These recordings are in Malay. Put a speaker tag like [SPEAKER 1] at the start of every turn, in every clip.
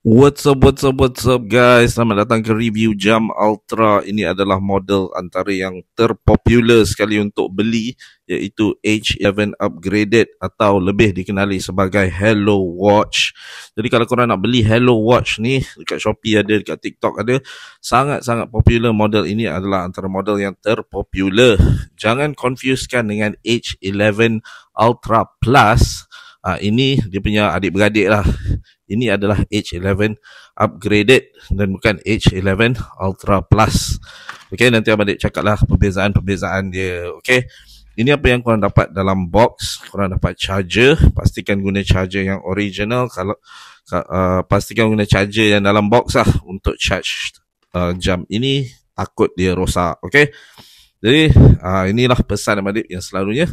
[SPEAKER 1] What's up, what's up, what's up guys Selamat datang ke review jam Ultra Ini adalah model antara yang terpopular sekali untuk beli Iaitu H11 Upgraded Atau lebih dikenali sebagai Hello Watch Jadi kalau korang nak beli Hello Watch ni Dekat Shopee ada, dekat TikTok ada Sangat-sangat popular model ini adalah antara model yang terpopular Jangan confusekan dengan H11 Ultra Plus Ha, ini dia punya adik-beradik lah ini adalah H11 upgraded dan bukan H11 Ultra Plus. Okey, nanti abang adik cakaplah perbezaan-perbezaan dia. Okey. Ini apa yang korang dapat dalam box. Korang dapat charger. Pastikan guna charger yang original. Kalau uh, Pastikan guna charger yang dalam box lah untuk charge uh, jam ini. Takut dia rosak. Okey. Jadi uh, inilah pesan abang adik yang selalunya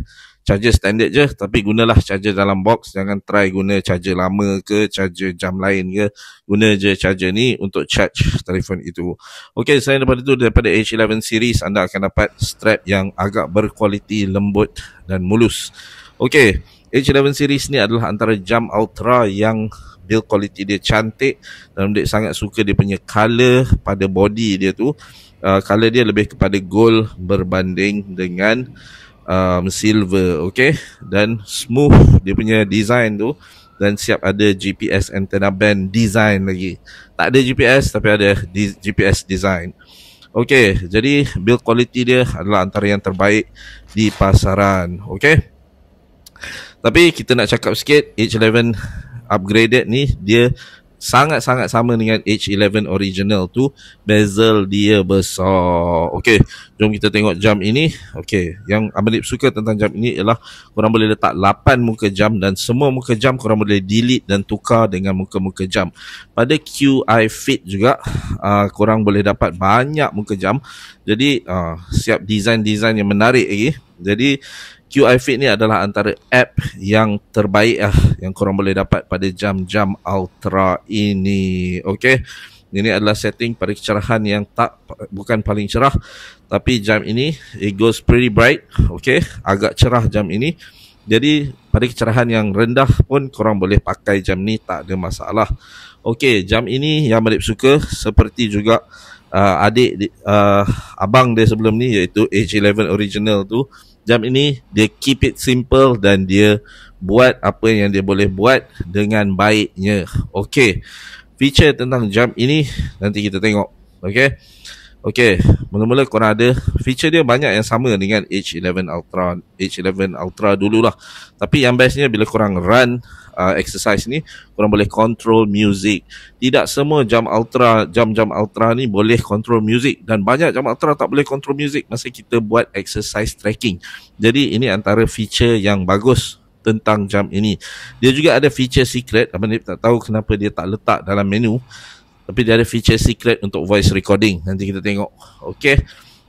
[SPEAKER 1] charger standard je tapi gunalah charger dalam box jangan try guna charger lama ke charger jam lain ke guna je charger ni untuk charge telefon itu ok selain daripada tu daripada H11 series anda akan dapat strap yang agak berkualiti lembut dan mulus ok H11 series ni adalah antara jam ultra yang build quality dia cantik dan dia sangat suka dia punya color pada body dia tu uh, ah, color dia lebih kepada gold berbanding dengan um, silver okay dan smooth dia punya design tu dan siap ada GPS antenna band design lagi tak ada GPS tapi ada di- GPS design okay jadi build quality dia adalah antara yang terbaik di pasaran okay tapi kita nak cakap sikit H11 upgraded ni dia sangat-sangat sama dengan H11 original tu bezel dia besar. Okey, jom kita tengok jam ini. Okey, yang Amelip suka tentang jam ini ialah korang boleh letak 8 muka jam dan semua muka jam korang boleh delete dan tukar dengan muka-muka jam. Pada QI Fit juga, uh, korang boleh dapat banyak muka jam. Jadi, uh, siap design-design yang menarik lagi. Jadi, QI Fit ni adalah antara app yang terbaik ah yang korang boleh dapat pada jam-jam ultra ini. Okey. Ini adalah setting pada kecerahan yang tak bukan paling cerah tapi jam ini it goes pretty bright. Okey, agak cerah jam ini. Jadi pada kecerahan yang rendah pun korang boleh pakai jam ni tak ada masalah. Okey, jam ini yang Malik suka seperti juga uh, adik uh, abang dia sebelum ni iaitu H11 original tu jam ini dia keep it simple dan dia buat apa yang dia boleh buat dengan baiknya. Okey. Feature tentang jam ini nanti kita tengok. Okey. Okey, mula-mula korang ada feature dia banyak yang sama dengan H11 Ultra H11 Ultra dululah. Tapi yang bestnya bila korang run uh, exercise ni, korang boleh control music. Tidak semua jam Ultra, jam-jam Ultra ni boleh control music dan banyak jam Ultra tak boleh control music masa kita buat exercise tracking. Jadi ini antara feature yang bagus tentang jam ini. Dia juga ada feature secret, Abang ni tak tahu kenapa dia tak letak dalam menu tapi dia ada feature secret untuk voice recording nanti kita tengok Okay,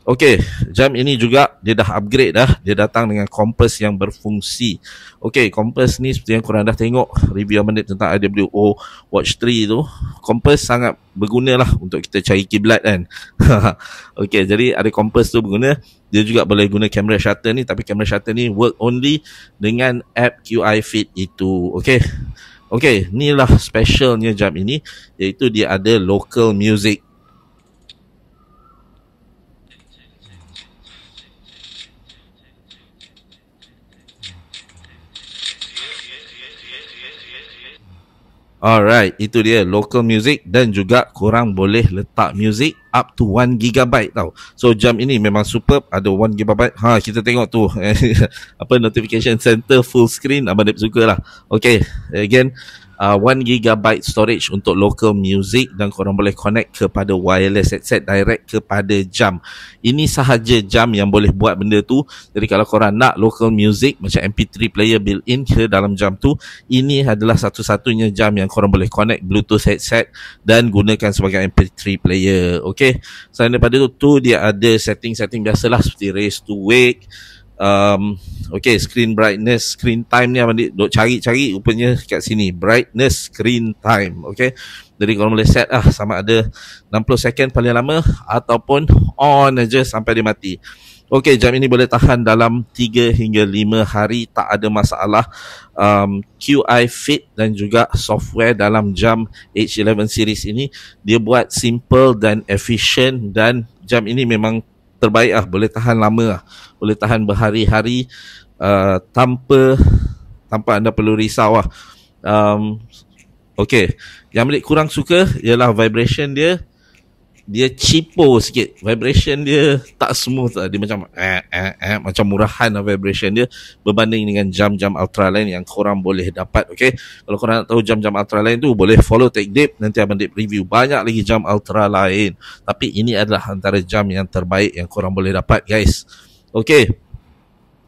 [SPEAKER 1] okay. jam ini juga dia dah upgrade dah dia datang dengan kompas yang berfungsi Okay, kompas ni seperti yang korang dah tengok review menit tentang IWO Watch 3 tu Kompas sangat berguna lah untuk kita cari kiblat kan Okay, jadi ada kompas tu berguna dia juga boleh guna kamera shutter ni tapi kamera shutter ni work only dengan app QI Fit itu Okay. Okay, inilah specialnya jam ini iaitu dia ada local music. Alright, itu dia local music dan juga korang boleh letak music up to 1GB tau. So jam ini memang superb, ada 1GB. Ha, kita tengok tu, apa notification center full screen, abang dia suka lah. Okay, again, uh, 1GB storage untuk local music dan korang boleh connect kepada wireless headset direct kepada jam. Ini sahaja jam yang boleh buat benda tu. Jadi kalau korang nak local music macam MP3 player built in ke dalam jam tu, ini adalah satu-satunya jam yang korang boleh connect Bluetooth headset dan gunakan sebagai MP3 player. Okay. Selain daripada tu, tu dia ada setting-setting biasalah seperti race to wake, um, Okay screen brightness Screen time ni Abang Dik cari-cari Rupanya kat sini Brightness screen time Okay Jadi kalau boleh set ah, Sama ada 60 second paling lama Ataupun on aja sampai dia mati Okay jam ini boleh tahan dalam 3 hingga 5 hari Tak ada masalah um, QI fit dan juga software dalam jam H11 series ini Dia buat simple dan efficient Dan jam ini memang terbaik lah boleh tahan lama lah boleh tahan berhari-hari uh, tanpa tanpa anda perlu risau lah um, Okay, yang balik kurang suka ialah vibration dia dia cheapo sikit vibration dia tak smooth lah. dia macam eh, eh, eh, macam murahan lah vibration dia berbanding dengan jam-jam ultraline yang korang boleh dapat okey kalau korang nak tahu jam-jam ultraline tu boleh follow take deep nanti abang deep review banyak lagi jam ultraline tapi ini adalah antara jam yang terbaik yang korang boleh dapat guys okey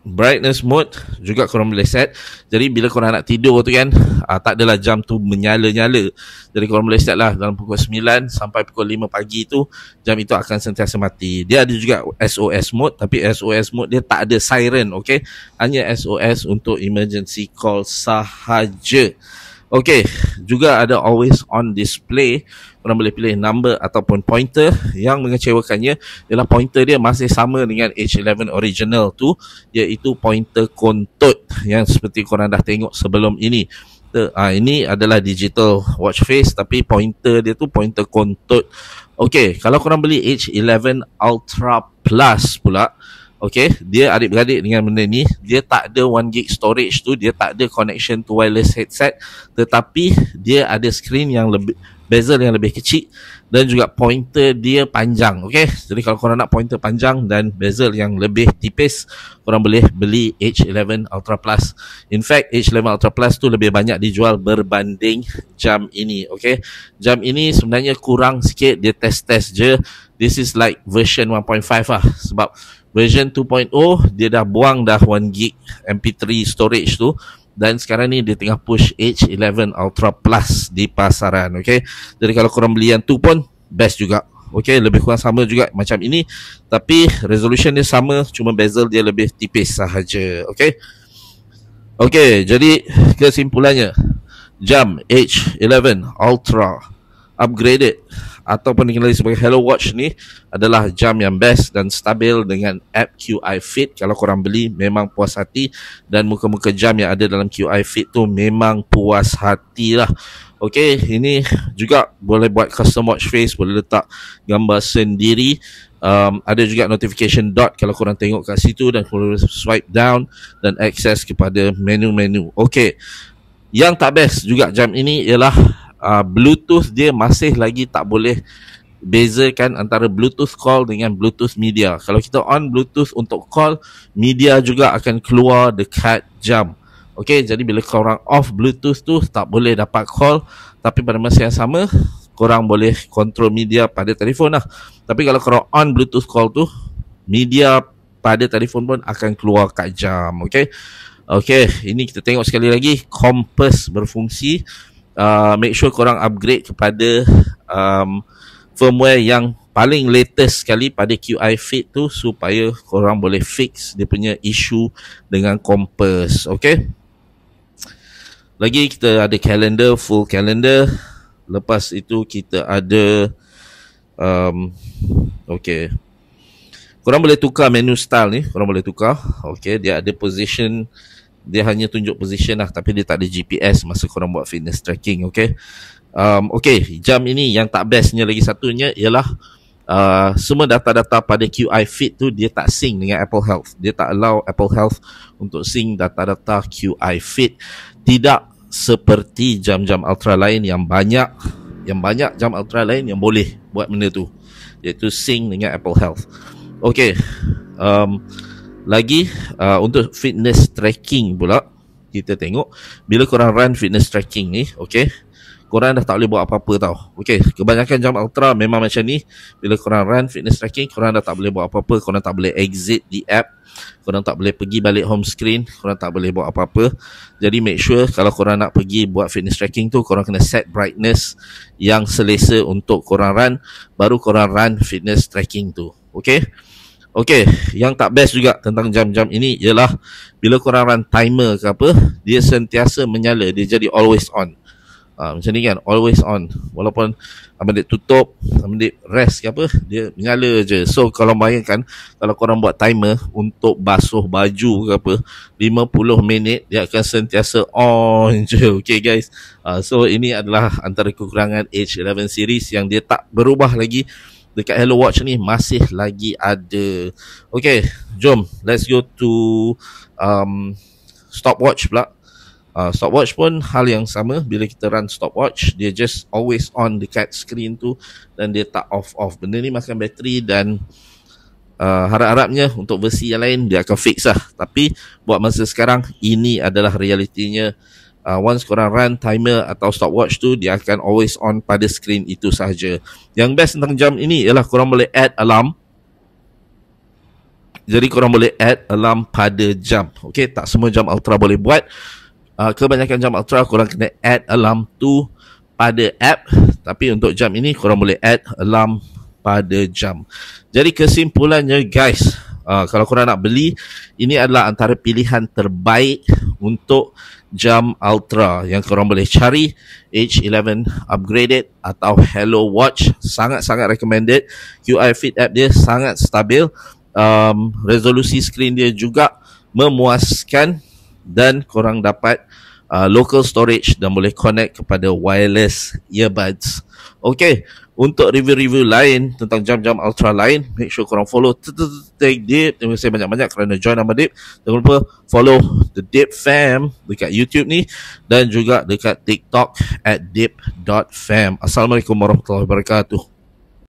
[SPEAKER 1] brightness mode juga korang boleh set jadi bila korang nak tidur tu kan aa, ah, tak adalah jam tu menyala-nyala jadi korang boleh set lah dalam pukul 9 sampai pukul 5 pagi tu jam itu akan sentiasa mati dia ada juga SOS mode tapi SOS mode dia tak ada siren ok hanya SOS untuk emergency call sahaja ok juga ada always on display orang boleh pilih number ataupun pointer yang mengecewakannya ialah pointer dia masih sama dengan H11 original tu iaitu pointer kontot yang seperti korang dah tengok sebelum ini ha, ini adalah digital watch face tapi pointer dia tu pointer kontot Okey, kalau korang beli H11 Ultra Plus pula Okay, dia adik-beradik dengan benda ni Dia tak ada 1GB storage tu Dia tak ada connection to wireless headset Tetapi dia ada screen yang lebih bezel yang lebih kecil dan juga pointer dia panjang okey jadi kalau korang nak pointer panjang dan bezel yang lebih tipis korang boleh beli H11 Ultra Plus in fact H11 Ultra Plus tu lebih banyak dijual berbanding jam ini okey jam ini sebenarnya kurang sikit dia test-test je this is like version 1.5 ah sebab version 2.0 dia dah buang dah 1 gig MP3 storage tu dan sekarang ni dia tengah push H11 Ultra Plus di pasaran okey jadi kalau korang beli yang tu pun best juga okey lebih kurang sama juga macam ini tapi resolution dia sama cuma bezel dia lebih tipis sahaja okey okey jadi kesimpulannya jam H11 Ultra upgraded atau dikenali sebagai Hello Watch ni adalah jam yang best dan stabil dengan app QI Fit. Kalau korang beli memang puas hati dan muka-muka jam yang ada dalam QI Fit tu memang puas hati lah. Okey, ini juga boleh buat custom watch face, boleh letak gambar sendiri. Um, ada juga notification dot kalau korang tengok kat situ dan korang swipe down dan access kepada menu-menu. Okey, yang tak best juga jam ini ialah uh, Bluetooth dia masih lagi tak boleh bezakan antara Bluetooth call dengan Bluetooth media. Kalau kita on Bluetooth untuk call, media juga akan keluar dekat jam. Okay, jadi bila korang off Bluetooth tu tak boleh dapat call tapi pada masa yang sama korang boleh control media pada telefon lah. Tapi kalau korang on Bluetooth call tu media pada telefon pun akan keluar kat jam. Okay, okay ini kita tengok sekali lagi kompas berfungsi. Uh, make sure korang upgrade kepada um, firmware yang paling latest sekali pada QI fit tu supaya korang boleh fix dia punya isu dengan compass okay lagi kita ada calendar full calendar lepas itu kita ada um, okay korang boleh tukar menu style ni korang boleh tukar okay dia ada position dia hanya tunjuk position lah tapi dia tak ada GPS masa korang buat fitness tracking okay um, okay jam ini yang tak bestnya lagi satunya ialah uh, semua data-data pada QI Fit tu dia tak sync dengan Apple Health dia tak allow Apple Health untuk sync data-data QI Fit tidak seperti jam-jam ultra lain yang banyak yang banyak jam ultra lain yang boleh buat benda tu iaitu sync dengan Apple Health okay um, lagi uh, untuk fitness tracking pula kita tengok bila korang run fitness tracking ni okey korang dah tak boleh buat apa-apa tau. Okey, kebanyakan jam ultra memang macam ni. Bila korang run fitness tracking, korang dah tak boleh buat apa-apa, korang tak boleh exit di app, korang tak boleh pergi balik home screen, korang tak boleh buat apa-apa. Jadi make sure kalau korang nak pergi buat fitness tracking tu, korang kena set brightness yang selesa untuk korang run, baru korang run fitness tracking tu. Okey? Okey, yang tak best juga tentang jam-jam ini ialah bila korang run timer ke apa, dia sentiasa menyala, dia jadi always on. Ha, macam ni kan, always on. Walaupun abang dia tutup, abang dia rest ke apa, dia menyala je. So, kalau bayangkan, kalau korang buat timer untuk basuh baju ke apa, 50 minit, dia akan sentiasa on je. Okey guys, ha, so ini adalah antara kekurangan H11 series yang dia tak berubah lagi dekat Hello Watch ni masih lagi ada. Okay, jom let's go to um, stopwatch pula. Uh, stopwatch pun hal yang sama bila kita run stopwatch dia just always on dekat screen tu dan dia tak off off benda ni makan bateri dan uh, harap-harapnya untuk versi yang lain dia akan fix lah tapi buat masa sekarang ini adalah realitinya uh, once korang run timer atau stopwatch tu dia akan always on pada screen itu sahaja yang best tentang jam ini ialah korang boleh add alarm jadi korang boleh add alarm pada jam okay tak semua jam ultra boleh buat uh, kebanyakan jam ultra korang kena add alarm tu pada app tapi untuk jam ini korang boleh add alarm pada jam jadi kesimpulannya guys uh, kalau korang nak beli ini adalah antara pilihan terbaik untuk jam Ultra yang korang boleh cari H11 upgraded atau Hello Watch sangat-sangat recommended. UI Fit app dia sangat stabil. Um, resolusi skrin dia juga memuaskan dan korang dapat uh, local storage dan boleh connect kepada wireless earbuds. Okay, untuk review-review lain tentang jam-jam ultra lain, make sure korang follow take Deep. Terima kasih banyak-banyak kerana join nama Deep. Jangan lupa follow The Deep Fam dekat YouTube ni dan juga dekat TikTok at deep.fam. Assalamualaikum warahmatullahi wabarakatuh.